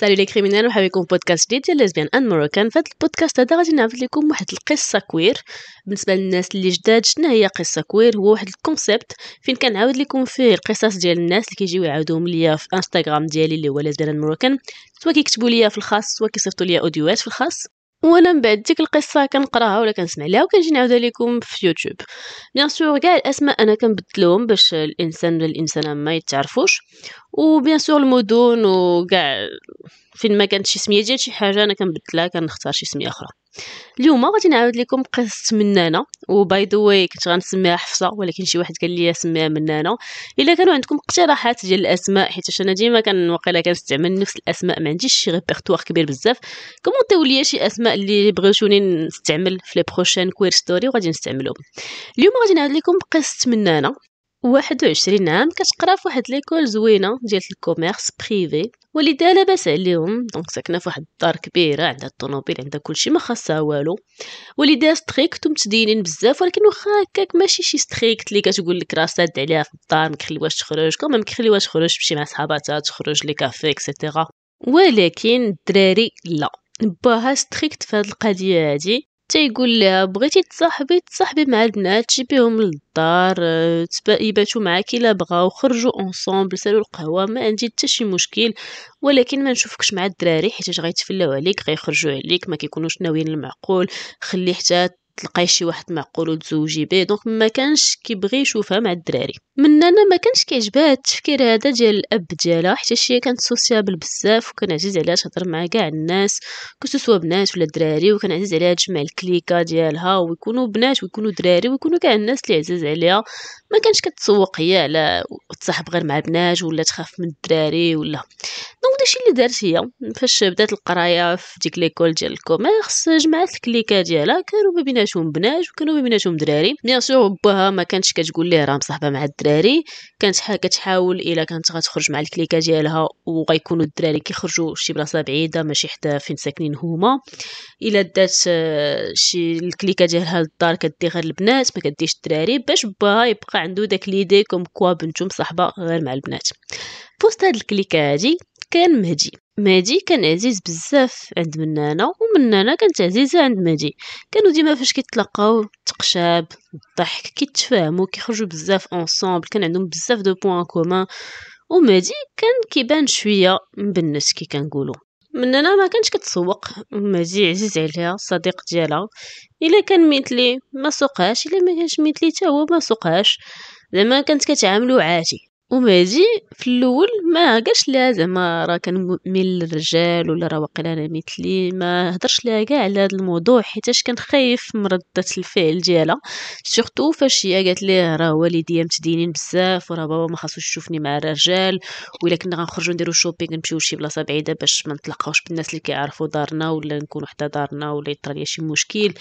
سالي لي كريمينال مرحبا بكم في بودكاست جديد ديال ليزبيان ان مروكان فهاد البودكاست هذا غادي نعرض لكم واحد القصه كوير بالنسبه للناس اللي جداد شنو هي قصه كوير هو واحد الكونسيبت فين كنعاود لكم فيه القصص ديال الناس اللي كيجيو يعاودوهم ليا في انستغرام ديالي اللي هو ليزبيان ان مروكان سواء كيكتبوا ليا في الخاص سواء كيصيفطوا ليا اوديوات في الخاص وانا من بعد ديك القصه كنقراها ولا كنسمع لها وكنجي نعاودها لكم في يوتيوب بيان سور كاع الاسماء انا كنبدلهم باش الانسان ولا الانسانه ما يتعرفوش وبيان سور المدن وكاع فين ما كانت شي سميه ديال شي حاجه انا كنبدلها كنختار شي سميه اخرى اليوم غادي نعاود لكم قصه منانه وباي ذا واي كنت غنسميها حفصه ولكن شي واحد قال لي سميها منانه الا كانوا عندكم اقتراحات ديال الاسماء حيت انا ديما كنوقيلا كنستعمل نفس الاسماء ما عنديش شي ريبيرتوار كبير بزاف كومونتيو ليا شي اسماء اللي بغيتوني نستعمل في لي بروشين كوير ستوري وغادي نستعملهم اليوم غادي نعاود لكم قصه منانه واحد وعشرين عام كتقرا في واحد ليكول زوينة ديال الكوميرس بريفي والديها لاباس عليهم دونك ساكنة في واحد الدار كبيرة عندها الطوموبيل عندها كلشي ما خاصها والو والديها ستريكت ومتدينين بزاف ولكن واخا هكاك ماشي شي ستريكت اللي كتقول لك راه ساد عليها في الدار مكخليوهاش تخرج كوم مكخليوهاش تخرج تمشي مع صحاباتها تخرج لي كافي اكسيتيرا ولكن الدراري لا باها ستريكت في هاد القضيه هادي تيقول لها بغيتي تصاحبي تصاحبي مع البنات جيبيهم للدار آه، يباتوا معاكي الا بغاو خرجوا اونصومبل سالوا القهوه ما عندي حتى شي مشكل ولكن ما نشوفكش مع الدراري حيت غيتفلاو عليك غيخرجوا عليك ما كيكونوش ناويين المعقول خلي حتى تلقاي شي واحد معقول وتزوجي به دونك ما كانش كيبغي يشوفها مع الدراري من انا ما كانش كيعجبها التفكير هذا ديال الاب ديالها حتى هي كانت سوسيابل بزاف وكان عزيز عليها تهضر مع كاع الناس كنتو سوا بنات ولا دراري وكان عزيز عليها تجمع الكليكا ديالها ويكونوا بنات ويكونوا دراري ويكونوا كاع الناس اللي عزيز عليها ما كانش كتسوق هي على تصاحب غير مع البنات ولا تخاف من الدراري ولا دونك داكشي اللي دارت هي فاش بدات القرايه في ديك ليكول ديال الكوميرس جمعات الكليكه ديالها كانوا ما بيناتهم بنات وكانوا ما بيناتهم دراري بيان سور باها ما كانتش كتقول ليه راه مصاحبه مع الدراري كانت كتحاول الا كانت غتخرج مع الكليكه ديالها وغيكونوا الدراري كيخرجوا شي بلاصه بعيده ماشي حتى فين ساكنين هما الا دات آه، شي الكليكه ديالها للدار كدي غير البنات ما كديش الدراري باش باها يبقى عنده داك ليدي كوم كوا بنتو مصاحبه غير مع البنات بوست هاد الكليكه هادي كان مهدي مهدي كان عزيز بزاف عند منانا ومنانا كانت عزيزه عند مهدي كانوا ديما فاش كيتلاقاو تقشاب الضحك كيتفاهموا كيخرجوا بزاف اونصومبل كان عندهم بزاف دو بوين كومان ومهدي كان كيبان شويه مبنس كي كنقولوا مننا ما كانش كتسوق ماجي عزيز عليها صديق ديالها الا كان مثلي ما سوقهاش الا ما كانش مثلي حتى هو ما سوقهاش زعما كانت كتعاملو عادي ومهدي في الاول ما قالش لها زعما راه كنميل للرجال ولا راه واقيلا انا مثلي ما هضرش لها كاع على هذا الموضوع حيتاش كان خايف من رده الفعل ديالها سورتو فاش هي قالت ليه راه والديا متدينين بزاف وراه بابا ما خاصوش يشوفني مع الرجال وإلا كنا غنخرجوا نديرو شوبينغ نمشيو لشي بلاصه بعيده باش ما نتلاقاوش بالناس اللي كيعرفوا دارنا ولا نكونوا حدا دارنا ولا يطرى شي مشكل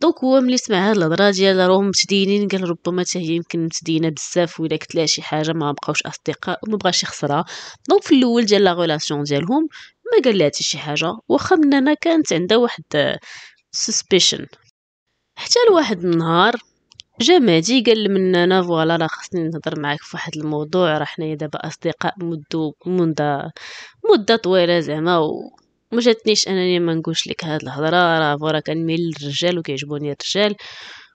دونك هو ملي سمع هاد الهضره ديال راهم متدينين قال ربما حتى هي يمكن متدينه بزاف ولا قلت لها شي حاجه ما بقاوش اصدقاء وما بغاش يخسرها دونك في الاول ديال لا ريلاسيون ديالهم ما قال لها حتى شي حاجه واخا مننا كانت عندها واحد سسبيشن حتى لواحد النهار جا مادي قال لمنانا فوالا راه خصني نهضر معاك في واحد الموضوع راه حنايا دابا اصدقاء مدو منذ مده طويله زعما ما جاتنيش انني ما نقولش لك هاد الهضره راه فورا كنميل للرجال وكيعجبوني الرجال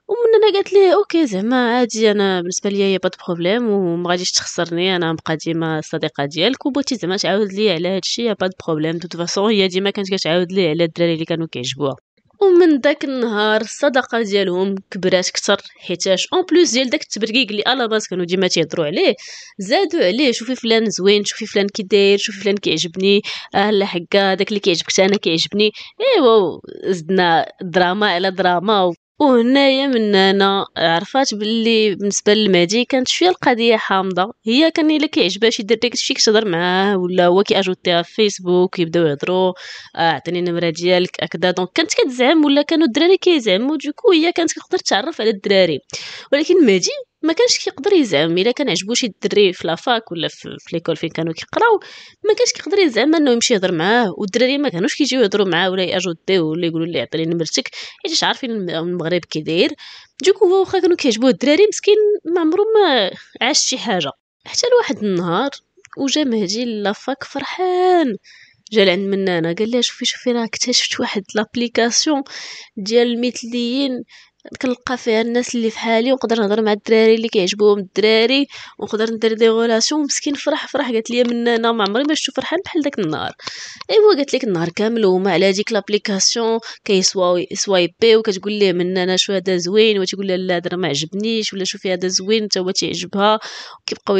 ومن قالت لي اوكي زعما عادي انا بالنسبه ليا هي با بروبليم وما غاديش تخسرني انا نبقى ديما الصديقه ديالك وبغيتي زعما تعاود لي على هادشي يا با بروبليم دو فاسون هي ديما كانت كتعاود لي على الدراري اللي كانوا كيعجبوها ومن داك النهار الصداقه ديالهم كبرات كتر حيتاش اون بلوس ديال داك التبرقيق اللي باس كانوا ديما تيهضروا عليه زادوا عليه شوفي فلان زوين شوفي فلان كي داير شوفي فلان كيعجبني هلا آه، حكا داك اللي كيعجبك انا كيعجبني ايوا زدنا دراما على دراما وهنايا من هنا عرفات باللي بالنسبه للمهدي كانت شويه القضيه حامضه هي كان الا كيعجبها شي دير داكشي كتهضر معاه ولا هو كياجوتيها في فيسبوك يبداو يهضروا اعطيني آه النمره ديالك هكذا دونك كانت كتزعم ولا كانوا الدراري كيزعموا دوكو هي كانت كتقدر تعرف على الدراري ولكن مهدي ما كانش كيقدر يزعم الا كان عجبو شي دري في لافاك ولا في, ليكول فين كانوا كيقراو ما كانش كيقدر يزعم انه يمشي يهضر معاه والدراري ما كانوش كيجيو يهضروا معاه ولا ديو ولا يقولوا ليه عطيني نمرتك حيت عارفين المغرب كي داير دوكو هو واخا كانوا كيعجبوه الدراري مسكين ما عمرو ما عاش شي حاجه حتى لواحد النهار وجا مهدي لافاك فرحان جا لعند منانا قال لها شوفي شوفي راه اكتشفت واحد لابليكاسيون ديال المثليين كنلقى فيها الناس اللي فحالي ونقدر نهضر مع الدراري اللي كيعجبوهم الدراري ونقدر ندير دي غولاسيون مسكين فرح فرح قالت لي من انا ما عمري ما شفتو فرحان بحال داك النهار ايوا قالت لك النهار كامل وما على ديك لابليكاسيون كيسواي سوايبي وكتقول ليه من انا شو هذا زوين وتقول لها لا درا ما عجبنيش ولا شوفي هذا زوين حتى هو تيعجبها وكيبقاو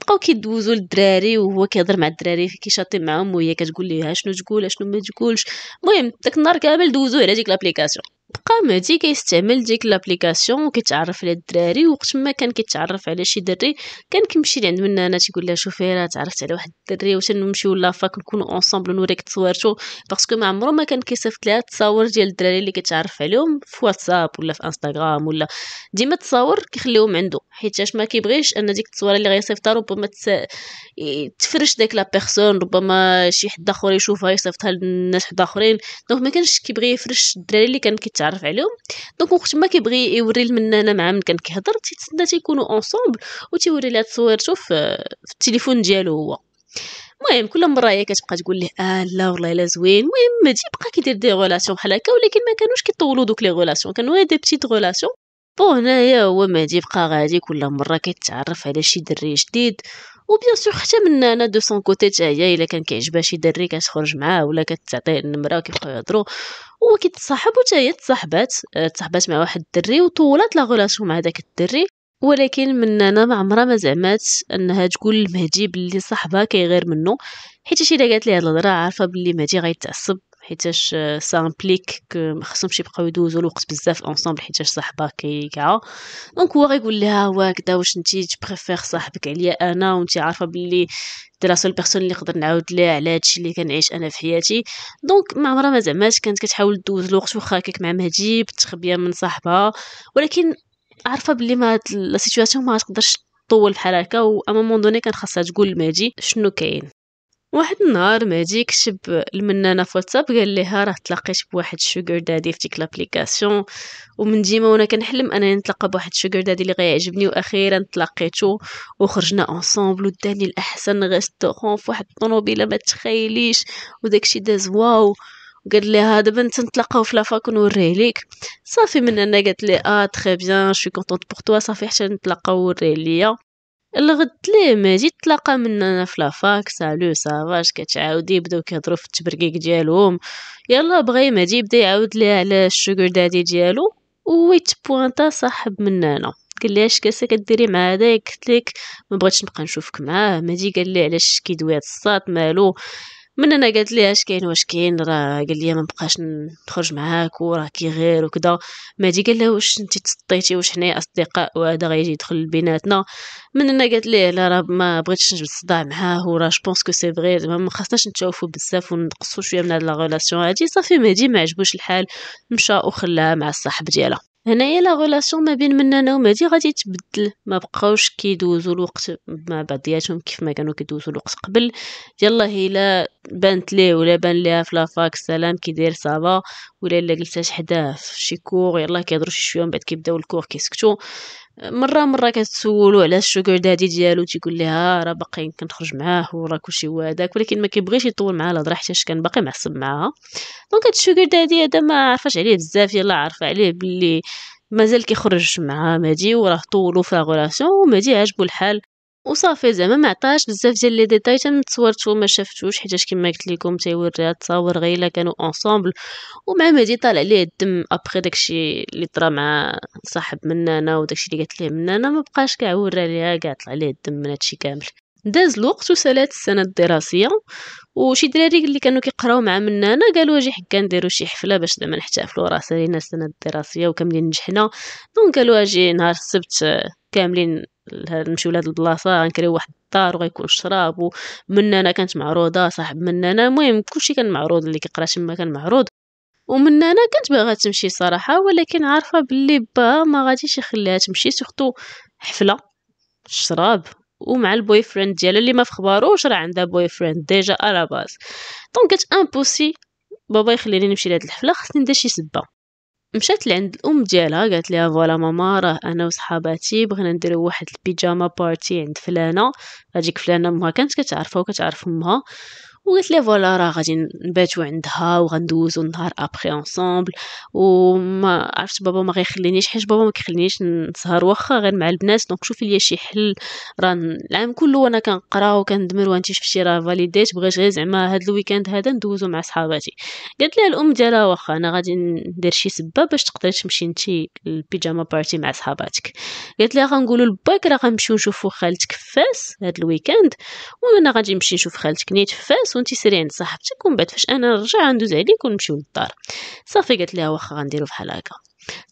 بقاو كيدوزوا للدراري وهو كيهضر مع الدراري كيشاطي معاهم وهي كتقول ليه شنو تقول شنو ما تقولش المهم داك النهار كامل دوزوه على ديك لابليكاسيون مهدي كيستعمل ديك لابليكاسيون وكيتعرف على الدراري وقت ما كان كيتعرف على شي دري كان كيمشي لعند من انا تيقول لها شوفي راه تعرفت على واحد الدري واش نمشيو لافاك نكونو اونصومبل نوريك تصويرتو باسكو ما عمرو ما كان كيصيفط لها التصاور ديال الدراري اللي كيتعرف عليهم في واتساب ولا في انستغرام ولا ديما التصاور كيخليهم عنده حيتاش ما كيبغيش ان ديك التصويره اللي غيصيفطها ربما تس... تفرش داك لا بيرسون ربما شي حد اخر يشوفها يصيفطها للناس حد اخرين دونك ما كانش كيبغي يفرش الدراري اللي كان كيتعرف عليهم دونك وقت ما كيبغي يوري المنانه مع من كان كيهضر تيتسنى تيكونوا اونصومبل وتيوري لها تصويرته آه، في, في التليفون ديالو هو المهم كل مره هي كتبقى تقول ليه اه لا والله الا زوين المهم تيبقى كيدير دي غولاسيون بحال هكا ولكن ما كانوش كيطولوا دوك لي غولاسيون كانوا غير دي بتيت غولاسيون بو هنايا هو مهدي بقى غادي كل مره كيتعرف على شي دري جديد وبيان سور حتى من انا دو سون كوتي حتى هي الا كان كيعجبها شي دري كتخرج معاه ولا كتعطيه النمره وكيبقاو يهضروا هو كيتصاحب حتى هي تصاحبات آه، تصاحبات مع واحد الدري وطولت لا غولاسيون مع داك الدري ولكن من انا ما عمرها ما زعمات انها تقول لمهدي بلي صاحبها كيغير منه حيت الا قالت لي هاد الهضره عارفه بلي مهدي غيتعصب حيتاش سا آه، امبليك ما خصهمش يبقاو يدوزوا الوقت بزاف اونصومبل حيتاش صاحبها كيكعى دونك هو غيقول لها هكذا واش نتي تبريفير صاحبك عليا انا وانت عارفه باللي دي لا سول بيرسون اللي نقدر نعاود ليها على هادشي اللي كنعيش انا في حياتي دونك ما عمرها ما زعماش كانت كتحاول دوز الوقت واخا كيك مع مهدي بالتخبيه من صاحبها ولكن عارفه باللي ما لا سيتوياسيون ما تقدرش طول بحال هكا و امامون دوني كان خاصها تقول لمهدي شنو كاين واحد النهار مهدي كتب المنانه في واتساب قال ليها راه تلاقيت بواحد شوغر دادي في ديك لابليكاسيون ومن ديما وانا كنحلم انني نتلاقى بواحد شوغر دادي اللي غيعجبني واخيرا تلاقيته وخرجنا اونصومبل وداني الاحسن ريستورون في واحد الطوموبيله ما تخيليش وداكشي داز واو قال لي دابا بنت نتلاقاو في لافاك ونوريه ليك صافي من انا قالت لي اه تري بيان شو كونطونت بور توا صافي حتى نتلاقاو وريه ليا الغد ليه ما جيت تلاقى مننا في لافاك سالو سافاش كتعاودي بداو كيهضروا في التبرقيق ديالهم يلا بغى جي بدا يعاود ليها على الشوغر دادي ديالو ويت بوينتا صاحب منانا قال لي اش كاسه كديري مع هذاك قلت لك ما بغيتش نبقى نشوفك معاه جي قال لي علاش كيدوي هاد الصات مالو من انا قالت لي اش كاين واش كاين راه قال لي ما بقاش نخرج معاك وراه كي غير وكذا ما دي قال لها واش انت تسطيتي واش حنايا اصدقاء وهذا غيجي يدخل بيناتنا من انا قالت ليه لا راه ما بغيتش نجبد الصداع معاه وراه جو بونس كو سي فري زعما ما خصناش نتشوفوا بزاف ونقصوا شويه من هاد لا ريلاسيون هادي صافي ما جي ما عجبوش الحال مشى وخلاها مع الصاحب ديالها هنايا لا غولاسيون ما بين مننا ومهدي غادي تبدل ما بقاوش كيدوزوا الوقت مع بعضياتهم كيف ما كانوا كيدوزوا الوقت قبل يلاه الا بانت ليه ولا بان ليها في لافاك سلام كي داير صافا ولا الا جلسات حداه في شي كور يلاه كيهضروا شي شويه من بعد كيبداو الكور كيسكتوا مره مره كتسولو على الشوكر دادي ديالو تيقول لها راه باقي كنخرج معاه وراه كلشي هو هذاك ولكن ما كيبغيش يطول معاها الهضره حتى كان باقي معصب معاها دونك هاد الشوكر دادي هذا ما عرفاش عليه بزاف يلا عارفه عليه بلي مازال كيخرج مع مادي وراه طولو فاغولاسيون ومادي عجبو الحال وصافي زعما ما عطاش بزاف ديال لي ديتاي حتى تصورتو ما شفتوش حيتاش كما قلت لكم تيوريها التصاور غير الا كانوا اونصومبل ومع مهدي طالع ليه الدم ابخي داكشي اللي طرا مع صاحب منانا وداكشي اللي قالت ليه منانا ما بقاش كاع ورا ليها كاع طلع ليه الدم من هادشي كامل داز الوقت وسالات السنه الدراسيه وشي دراري اللي كانوا كيقراو مع منانا قالوا اجي حكا نديرو شي حفله باش زعما نحتفلوا راه سالينا السنه الدراسيه وكاملين نجحنا دونك قالوا اجي نهار السبت كاملين نمشيو لهاد البلاصه غنكريو واحد الدار وغيكون شراب انا كانت معروضه صاحب انا المهم كلشي كان معروض اللي كيقرا تما كان معروض ومن انا كانت باغا تمشي صراحه ولكن عارفه باللي باها ما غاديش يخليها تمشي سورتو حفله شراب ومع البوي فريند ديالها اللي ما في راه عندها بوي فريند ديجا على باس دونك كانت امبوسي بابا يخليني نمشي لهاد الحفله خصني ندير شي سبه مشات لعند الام ديالها قالت لها فوالا ماما راه انا وصحاباتي بغينا نديرو واحد البيجاما بارتي عند فلانه هذيك فلانه امها كانت كتعرفها وكتعرف امها وقلت لها فوالا راه غادي نباتو عندها وغندوزو النهار ابخي اونصومبل وما عرفت بابا ما غيخلينيش حيت بابا ما كيخلينيش نسهر واخا غير مع البنات دونك شوفي ليا شي حل راه العام كله وانا كنقرا وكندمر وانت شفتي راه فاليديت بغيت غير زعما هاد الويكاند هذا ندوزو مع صحاباتي قالت لها الام ديالها واخا انا غادي ندير شي سبه باش تقدري تمشي انت البيجاما بارتي مع صحاباتك قالت لها غنقولوا لباك راه غنمشيو نشوفو خالتك فاس هاد الويكاند وانا غادي نمشي نشوف خالتك نيت فاس الطاكس انت سيري عند صاحبتك ومن بعد فاش انا نرجع ندوز عليك ونمشيو للدار صافي قالت لها واخا غنديرو بحال هكا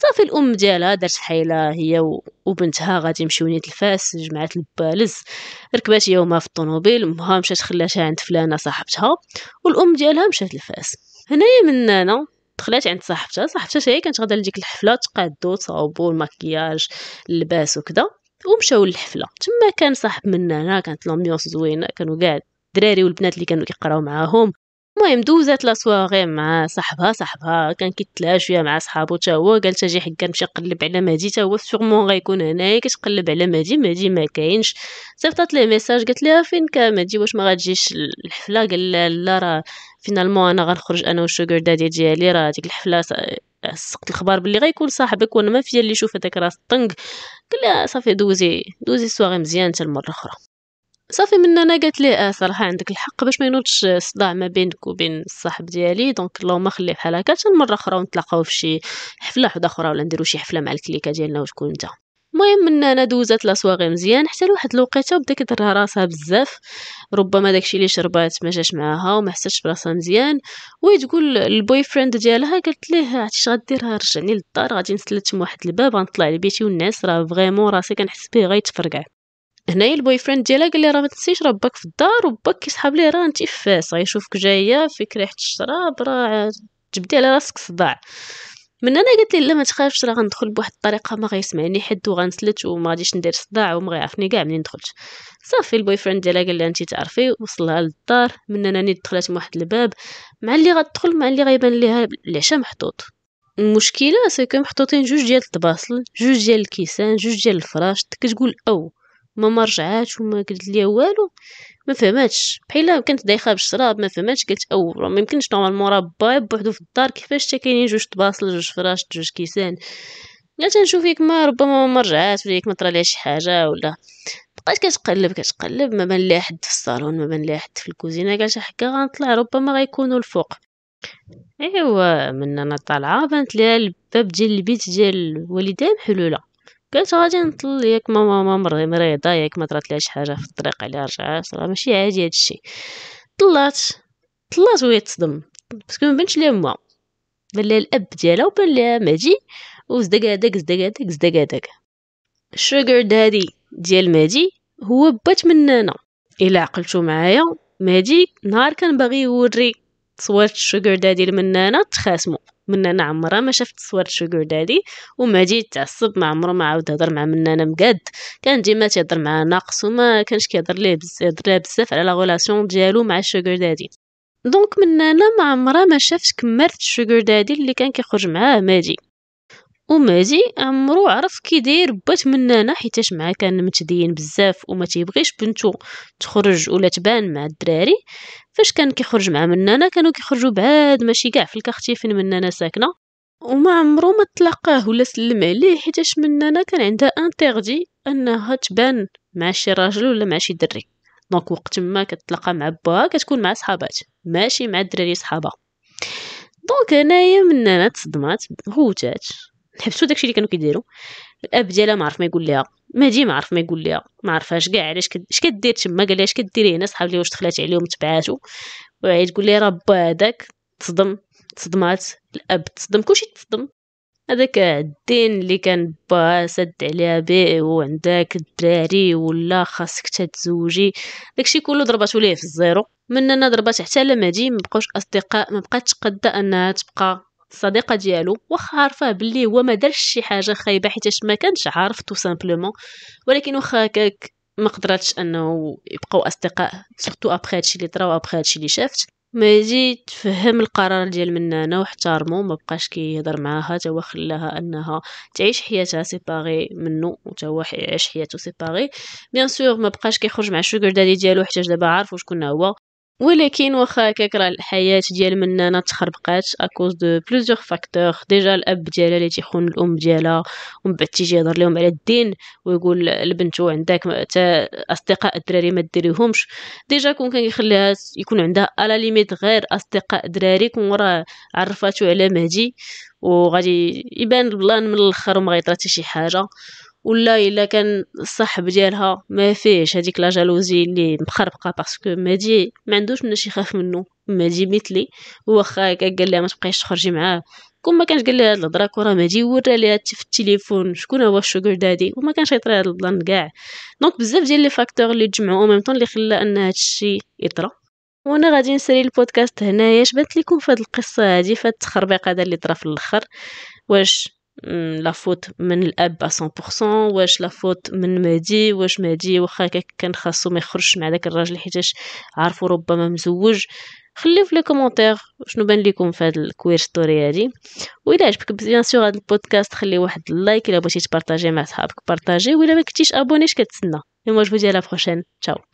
صافي الام ديالها دارت حيله هي وبنتها غادي يمشيو نيت الفاس جمعات البالز ركبات هي في الطوموبيل امها مشات خلاتها عند فلانه صاحبتها والام ديالها مشات الفاس هنايا منانه دخلات عند صاحبتها صاحبتها هي كانت غادا لديك الحفله تقادو تصاوبو المكياج اللباس وكذا ومشاو للحفله تما كان صاحب منانا كانت لامبيونس زوينه كانوا قاعد الدراري والبنات اللي كانوا كيقراو معاهم المهم دوزات لا سواغي مع صاحبها صاحبها كان كيتلاها شويه مع صحابو حتى هو قال تجي حكا نمشي نقلب على مهدي حتى هو سيغمون غيكون هنايا كتقلب على مهدي مهدي ما كاينش صيفطات ليه ميساج قالت ليها فين كان مهدي واش ما غاتجيش الحفله قال لا لا راه فينالمون انا غنخرج انا والشوغر دادي ديالي راه ديك الحفله سقط الخبر باللي غيكون صاحبك وانا ما فيا اللي يشوف هذاك راس الطنق قال لها صافي دوزي دوزي سواغي مزيان حتى المره اخرى صافي من انا قالت لي اه صراحه عندك الحق باش ما ينوضش صداع ما بينك وبين الصاحب ديالي دونك اللهم خليه بحال هكا حتى مره اخرى ونتلاقاو في شي حفله وحده اخرى ولا نديرو شي حفله مع الكليكه ديالنا وتكون انت المهم من انا دوزات لاسواغي مزيان حتى لواحد الوقيته بدا كدرها راسها بزاف ربما داكشي اللي شربات ما جاش معاها وما حستش براسها مزيان وهي تقول البوي فريند ديالها قالت ليه عرفتي غديرها رجعني للدار غادي نسلت واحد الباب غنطلع لبيتي والناس راه فريمون راسي كنحس بيه غيتفرقع هنايا البوي فريند ديالها قال لي راه ما تنسيش راه باك في الدار وباك كيسحاب ليه راه انت فاس غيشوفك جايه فيك ريحه الشراب راه جبدي على راسك صداع من انا قلت لا ما تخافش راه غندخل بواحد الطريقه ما غيسمعني حد وغنسلت وما غاديش ندير صداع وما غيعرفني كاع منين دخلت صافي البوي فريند ديالها قال لها انت تعرفي وصلها للدار من انا ني دخلت من واحد الباب مع اللي غتدخل مع اللي غيبان ليها العشاء محطوط المشكله سيكون محطوطين جوج ديال الطباصل جوج ديال الكيسان جوج ديال الفراش كتقول او ما مرجعاتش وما قالت لي والو ما فهمتش بحال كانت دايخه بالشراب ما فهمتش قالت او ما يمكنش نورمالمون راه باي بوحدو في الدار كيفاش تا كاينين جوج طباصل جوج فراش جوج كيسان قالت نشوف ما ربما ما رجعات ولا ما طرا ليها شي حاجه ولا بقيت كتقلب كتقلب ما بان ليها حد في الصالون ما بان ليها حد في الكوزينه قالت حكا غنطلع ربما غيكونوا الفوق ايوا من انا طالعه بانت ليها الباب ديال البيت ديال الوالده محلوله قلت غادي نطل ياك ما ماما مريضه ياك ما طرات ليها شي حاجه في الطريق عليها رجعات راه ماشي عادي هادشي طلات طلات وهي تصدم باسكو ما بانش ليها ما بان ليها الاب ديالها وبان ليها مهدي وزدق هذاك زدق هذاك زدق هذاك الشوغر دادي ديال مهدي هو بات منانا الا عقلتو معايا مهدي نهار كان باغي يوري صوات الشوغر دادي المنانه تخاسمو منا انا نعم، عمرها ما شافت صور شوغر دادي جيت تعصب ما عمره ما عاود هضر مع منانا مقاد كان ديما تيهضر معاه ناقص وما كانش كيهضر ليه بزاف لها بزاف على لا غولاسيون ديالو مع شوغر دادي دونك منانا ما عمرها ما شافت كمرت شوغر دادي اللي كان كيخرج معاه ماجي ومهدي عمرو عرف كي داير من نانا حيتاش معاه كان متدين بزاف وما تيبغيش بنتو تخرج ولا تبان مع الدراري فاش كان كيخرج مع منانا كانوا كيخرجوا بعاد ماشي كاع في الكارتي فين منانا ساكنه وما عمرو ما تلاقاه ولا سلم عليه حيتاش منانا كان عندها انتردي انها تبان مع شي راجل ولا مع شي دري دونك وقت ما كتلاقى مع باها كتكون مع صحابات ماشي مع الدراري صحابها دونك هنايا منانا تصدمات هوتات حبسوا داكشي اللي كانوا كيديروا الاب ديالها ما عرف ما يقول لها جي ما عرف ما يقول لها ما عرفاش كاع علاش اش كدير تما قال لها اش كديري هنا صحاب لي واش دخلات عليهم تبعاتو وهي تقول لي راه با هذاك تصدم تصدمات الاب تصدم كلشي تصدم هذاك الدين اللي كان با سد عليها بي وعندك الدراري ولا خاصك تتزوجي داكشي كله ضرباتو ليه في الزيرو من انا ضربات حتى جي مبقوش اصدقاء مبقاتش قاده انها تبقى الصديقه ديالو واخا عارفاه بلي هو ما دارش شي حاجه خايبه حيتاش ما كانش عارف تو سامبلومون ولكن واخا هكاك ما قدراتش انه يبقاو اصدقاء سورتو ابخي هادشي اللي طرا وابخي هادشي اللي شافت ما يجي تفهم القرار ديال منانه واحترمو ما بقاش كيهضر معاها تا هو خلاها انها تعيش حياتها سيباغي منو وتا هو يعيش حياته سيباغي بيان سور ما بقاش كيخرج مع الشوغر دادي ديالو حيت دابا عارف شكون هو ولكن واخا هكاك راه الحياه ديال منانا تخربقات اكوز دو بلوزيغ فاكتور ديجا الاب ديالها اللي تيخون الام ديالها ومن بعد تيجي يهضر لهم على الدين ويقول لبنتو عندك تا اصدقاء الدراري ما ديريهمش ديجا كون كان يخليها يكون عندها الا ليميت غير اصدقاء دراري كون راه عرفاتو على مهدي وغادي يبان البلان من الاخر وما غيطرا حتى شي حاجه ولا الا كان الصاحب ديالها ما فيهش هذيك لا جالوزي اللي مخربقه باسكو مادي ما عندوش مناش يخاف منه مادي مثلي واخا قال لها ما تبقايش تخرجي معاه كون ما كانش قال لها هاد الهضره كره مادي ورا ليها في التليفون شكون هو الشوغر دادي وما كانش يطرى هاد البلان كاع دونك بزاف ديال لي فاكتور اللي تجمعوا او ميم طون اللي خلى ان هادشي يطرى وانا غادي نسالي البودكاست هنايا اش بانت لكم هاد القصه هادي هاد التخربيق هذا اللي طرا في الاخر واش فوت من الاب 100% واش فوت من مادي واش مادي واخا كان خاصو ما يخرجش مع داك الراجل حيتاش عارفو ربما مزوج خليو في لي كومونتير شنو بان لكم في هاد الكوير ستوري هادي والا عجبك بيان سور هاد البودكاست خلي واحد اللايك الا بغيتي تبارطاجي مع صحابك بارطاجي والا ما كنتيش ابونيش كتسنى المواجبه ديال لا بروشين تشاو